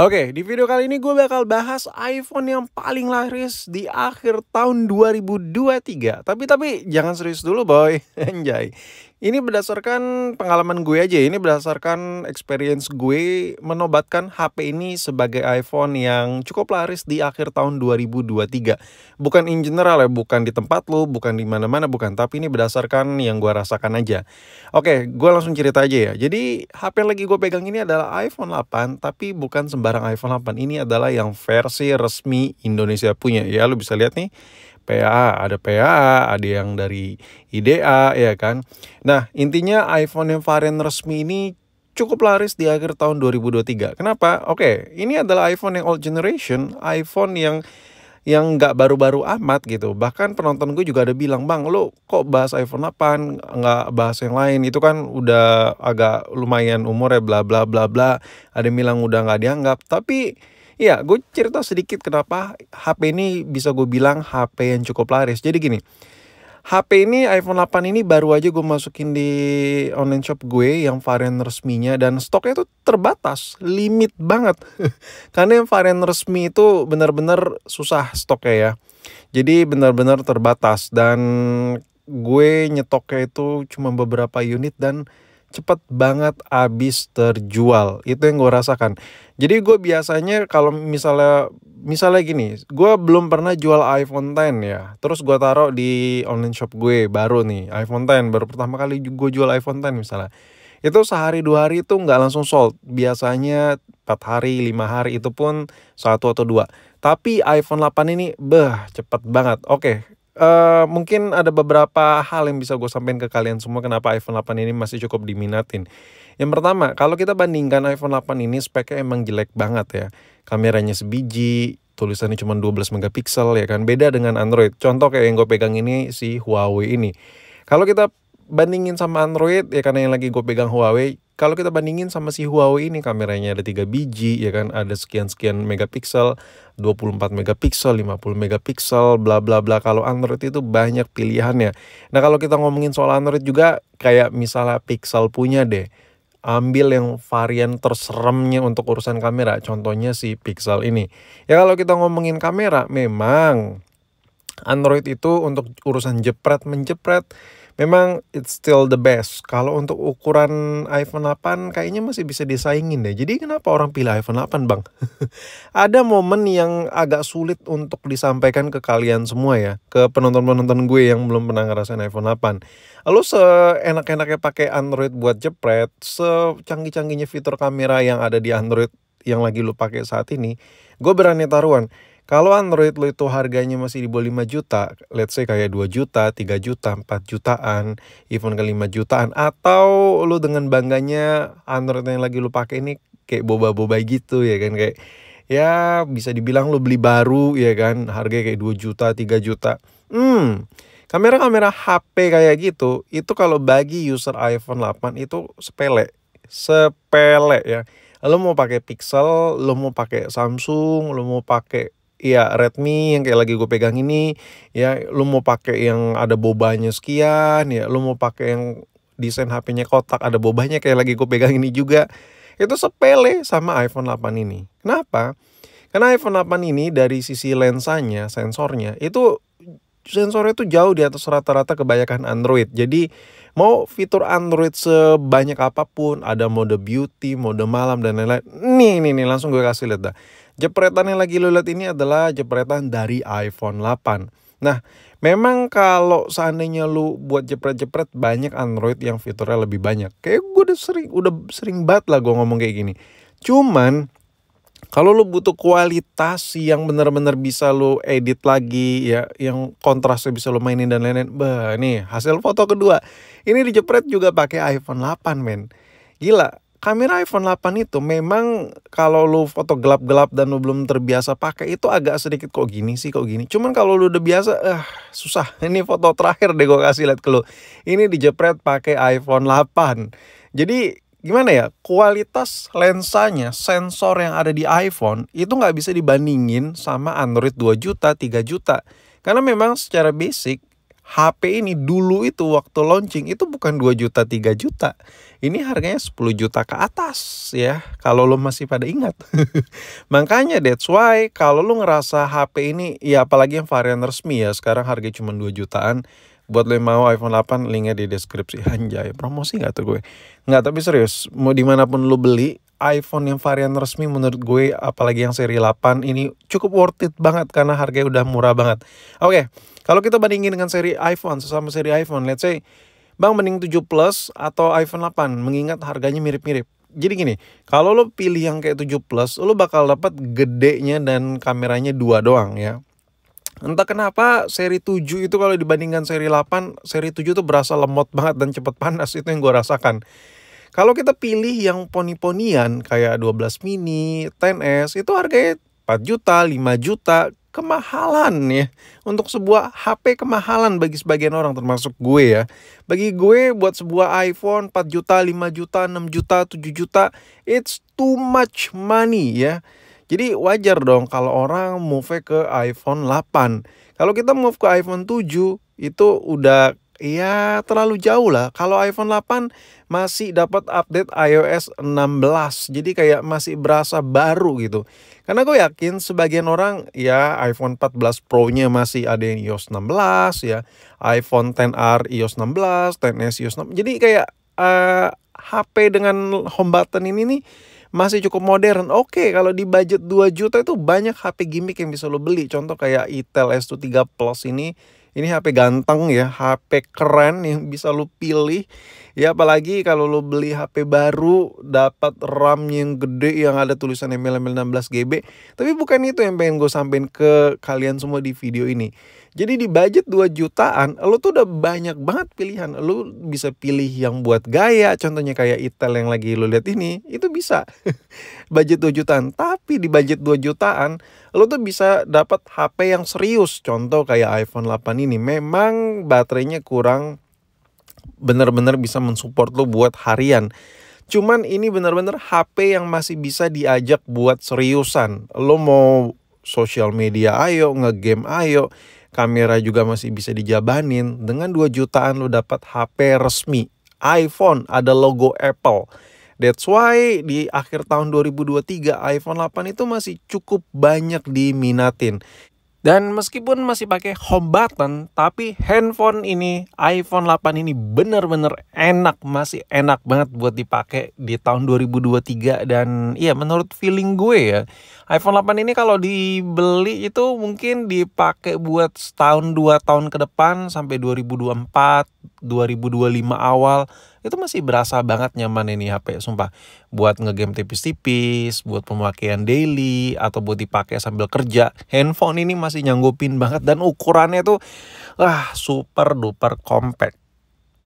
Oke, di video kali ini gue bakal bahas iPhone yang paling laris di akhir tahun 2023. Tapi tapi jangan serius dulu boy, Enjoy. Ini berdasarkan pengalaman gue aja, ya, ini berdasarkan experience gue menobatkan HP ini sebagai iPhone yang cukup laris di akhir tahun 2023. Bukan in general ya, bukan di tempat lo, bukan di mana-mana, bukan. Tapi ini berdasarkan yang gue rasakan aja. Oke, gue langsung cerita aja ya. Jadi HP yang lagi gue pegang ini adalah iPhone 8, tapi bukan sembarang iPhone 8. Ini adalah yang versi resmi Indonesia punya. Ya, lo bisa lihat nih. PAA, ada PAA, ada yang dari IDA ya kan. Nah, intinya iPhone yang varian resmi ini cukup laris di akhir tahun 2023. Kenapa? Oke, ini adalah iPhone yang old generation, iPhone yang yang nggak baru-baru amat gitu. Bahkan penonton gue juga ada bilang, bang, lo kok bahas iPhone 8, nggak bahas yang lain? Itu kan udah agak lumayan umur ya, bla bla bla bla. Ada yang bilang udah nggak dianggap. Tapi Iya, gue cerita sedikit kenapa HP ini bisa gue bilang HP yang cukup laris. Jadi gini, HP ini iPhone 8 ini baru aja gue masukin di online shop gue yang varian resminya dan stoknya itu terbatas, limit banget. Karena yang varian resmi itu benar-benar susah stoknya ya. Jadi benar-benar terbatas dan gue nyetoknya itu cuma beberapa unit dan cepet banget habis terjual itu yang gue rasakan jadi gue biasanya kalau misalnya misalnya gini gue belum pernah jual iPhone 10 ya terus gue taruh di online shop gue baru nih iPhone 10 baru pertama kali gue jual iPhone 10 misalnya itu sehari dua hari itu nggak langsung sold biasanya empat hari lima hari itu pun satu atau dua tapi iPhone 8 ini beh cepet banget oke Uh, mungkin ada beberapa hal yang bisa gue sampaikan ke kalian semua kenapa iPhone 8 ini masih cukup diminatin. Yang pertama, kalau kita bandingkan iPhone 8 ini speknya emang jelek banget ya. Kameranya sebiji, tulisannya cuma 12 megapiksel ya kan. Beda dengan Android. Contoh kayak yang gue pegang ini si Huawei ini. Kalau kita bandingin sama Android ya karena yang lagi gue pegang Huawei kalau kita bandingin sama si Huawei ini kameranya ada tiga biji ya kan, ada sekian-sekian megapiksel, 24 megapiksel, 50 megapiksel, bla bla bla. Kalau Android itu banyak pilihannya. Nah, kalau kita ngomongin soal Android juga kayak misalnya Pixel punya deh ambil yang varian terseremnya untuk urusan kamera contohnya si Pixel ini ya kalau kita ngomongin kamera memang Android itu untuk urusan jepret menjepret memang it's still the best. Kalau untuk ukuran iPhone 8 kayaknya masih bisa disaingin deh. Jadi kenapa orang pilih iPhone 8 bang? Ada momen yang agak sulit untuk disampaikan ke kalian semua ya. Ke penonton-penonton gue yang belum pernah ngerasain iPhone 8. Lalu seenak-enaknya pakai Android buat jepret, secanggih-canggihnya fitur kamera yang ada di Android yang lagi lu pakai saat ini, gue berani taruhan kalau Android lo itu harganya masih di bawah 5 juta, let's say kayak 2 juta, 3 juta, 4 jutaan, iPhone ke 5 jutaan, atau lo dengan bangganya Android yang lagi lo pakai ini kayak boba-boba gitu ya kan, kayak ya bisa dibilang lo beli baru ya kan, harganya kayak 2 juta, 3 juta. Hmm, kamera-kamera HP kayak gitu, itu kalau bagi user iPhone 8 itu sepele, sepele ya. Lo mau pakai Pixel, lo mau pakai Samsung, lo mau pakai ya Redmi yang kayak lagi gue pegang ini ya lu mau pakai yang ada bobanya sekian ya lu mau pakai yang desain HP-nya kotak ada bobanya kayak lagi gue pegang ini juga itu sepele sama iPhone 8 ini kenapa karena iPhone 8 ini dari sisi lensanya sensornya itu sensornya itu jauh di atas rata-rata kebanyakan Android jadi mau fitur Android sebanyak apapun ada mode beauty mode malam dan lain-lain nih nih nih langsung gue kasih lihat dah Jepretan yang lagi lo lihat ini adalah jepretan dari iPhone 8. Nah, memang kalau seandainya lu buat jepret-jepret banyak Android yang fiturnya lebih banyak. Kayak gue udah sering udah sering banget lah gue ngomong kayak gini. Cuman kalau lu butuh kualitas yang bener-bener bisa lu edit lagi ya yang kontrasnya bisa lu mainin dan lain-lain bah nih hasil foto kedua ini dijepret juga pakai iPhone 8 men gila kamera iPhone 8 itu memang kalau lu foto gelap-gelap dan lu belum terbiasa pakai itu agak sedikit kok gini sih kok gini. Cuman kalau lu udah biasa, eh, susah. Ini foto terakhir deh gue kasih lihat ke lu. Ini dijepret pakai iPhone 8. Jadi gimana ya kualitas lensanya sensor yang ada di iPhone itu nggak bisa dibandingin sama Android 2 juta 3 juta karena memang secara basic HP ini dulu itu waktu launching itu bukan 2 juta 3 juta. Ini harganya 10 juta ke atas ya. Kalau lo masih pada ingat. Makanya that's why kalau lo ngerasa HP ini ya apalagi yang varian resmi ya sekarang harga cuma 2 jutaan. Buat lo yang mau iPhone 8 linknya di deskripsi Anjay promosi gak tuh gue Gak tapi serius Mau dimanapun lo beli iPhone yang varian resmi menurut gue apalagi yang seri 8 ini cukup worth it banget karena harganya udah murah banget. Oke, okay, kalau kita bandingin dengan seri iPhone sesama seri iPhone, let's say Bang mending 7 Plus atau iPhone 8 mengingat harganya mirip-mirip. Jadi gini, kalau lo pilih yang kayak 7 Plus, lo bakal dapat gedenya dan kameranya dua doang ya. Entah kenapa seri 7 itu kalau dibandingkan seri 8, seri 7 tuh berasa lemot banget dan cepet panas itu yang gue rasakan. Kalau kita pilih yang poni-ponian kayak 12 mini, 10S itu harganya 4 juta, 5 juta, kemahalan ya. Untuk sebuah HP kemahalan bagi sebagian orang termasuk gue ya. Bagi gue buat sebuah iPhone 4 juta, 5 juta, 6 juta, 7 juta, it's too much money ya. Jadi wajar dong kalau orang move ke iPhone 8. Kalau kita move ke iPhone 7 itu udah ya terlalu jauh lah. Kalau iPhone 8 masih dapat update iOS 16. Jadi kayak masih berasa baru gitu. Karena gue yakin sebagian orang ya iPhone 14 Pro-nya masih ada yang iOS 16 ya. iPhone 10R iOS 16, 10S iOS 16. Jadi kayak uh, eh, HP dengan home button ini nih masih cukup modern. Oke, okay, kalau di budget 2 juta itu banyak HP gimmick yang bisa lo beli. Contoh kayak Intel S23 Plus ini ini HP ganteng ya, HP keren yang bisa lu pilih. Ya apalagi kalau lu beli HP baru dapat RAM yang gede yang ada tulisan ML-ML 16GB. Tapi bukan itu yang pengen gue sampein ke kalian semua di video ini. Jadi di budget 2 jutaan, lu tuh udah banyak banget pilihan. Lu bisa pilih yang buat gaya, contohnya kayak Itel yang lagi lu lihat ini, itu bisa. budget 2 jutaan, tapi di budget 2 jutaan lo tuh bisa dapat HP yang serius. Contoh kayak iPhone 8 ini memang baterainya kurang bener-bener bisa mensupport lo buat harian. Cuman ini bener-bener HP yang masih bisa diajak buat seriusan. Lo mau social media ayo, ngegame ayo, kamera juga masih bisa dijabanin. Dengan 2 jutaan lo dapat HP resmi, iPhone ada logo Apple That's why di akhir tahun 2023 iPhone 8 itu masih cukup banyak diminatin. Dan meskipun masih pakai home button, tapi handphone ini, iPhone 8 ini bener-bener enak, masih enak banget buat dipakai di tahun 2023. Dan iya menurut feeling gue ya, iPhone 8 ini kalau dibeli itu mungkin dipakai buat setahun dua tahun ke depan sampai 2024, 2025 awal itu masih berasa banget nyaman ini HP sumpah buat ngegame tipis-tipis buat pemakaian daily atau buat dipakai sambil kerja handphone ini masih nyanggupin banget dan ukurannya tuh wah super duper compact